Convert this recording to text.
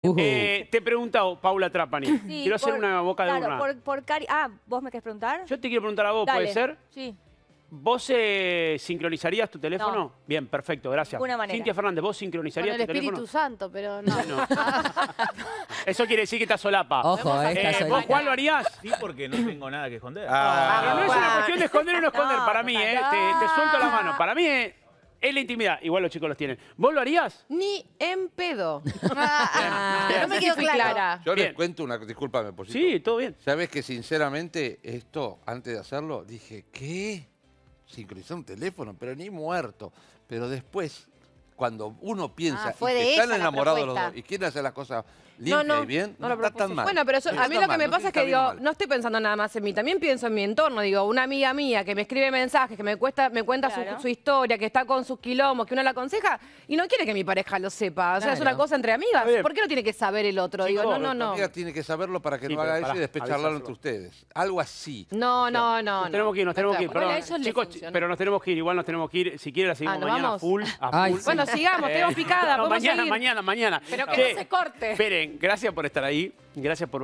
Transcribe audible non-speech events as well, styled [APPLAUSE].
Uh. Eh, te he preguntado, Paula Trapani. quiero hacer una boca de claro, Por, ah, ¿vos me querés preguntar? Yo te quiero preguntar a vos, ¿puede ser? Sí. ¿Vos eh, sincronizarías tu teléfono? Bien, perfecto, gracias. Una manera. Cintia Fernández, ¿vos sincronizarías Con el Espíritu Santo, pero no. [LAUGHS] Eso quiere decir que estás solapa. Ojo, eh, ¿Vos, cuál lo harías? Sí, porque no tengo nada que esconder. Ah, no, es una ah. cuestión de esconder o no esconder, para mí, eh. Te, suelto la mano. Para mí, es... Eh, es la intimidad. Igual los chicos los tienen. ¿Vos lo harías? Ni en pedo. [LAUGHS] Ah, [LAUGHS] no me quedó clara. Yo les cuento una... Disculpame, por Sí, todo bien. Sabes que sinceramente esto, antes de hacerlo, dije, ¿qué? Sincronizar un teléfono, pero ni muerto. Pero después cuando uno piensa ah, que están enamorados los dos y quieren hacer las cosas limpias y bien, no, está tan mal. Bueno, pero a mí lo que me pasa es que digo, no estoy pensando nada más en mí, también pienso en mi entorno. Digo, una amiga mía que me escribe mensajes, que me, cuesta, me cuenta su, historia, que está con sus quilomos, que uno la aconseja y no quiere que mi pareja lo sepa. O sea, es una cosa entre amigas. ¿Por qué no tiene que saber el otro? digo, no, no, no. Amiga tiene que saberlo para que no haga eso y después entre ustedes. Algo así. No, no, no. tenemos que ir, nos tenemos que ir. Chicos, pero nos tenemos que ir. Igual nos tenemos que ir. Si quiere la ah, seguimos mañana full. A ah, full sigamos, tengo eh, picada. mañana, mañana, mañana, Pero que no se corte. Esperen, gracias por estar ahí, gracias por...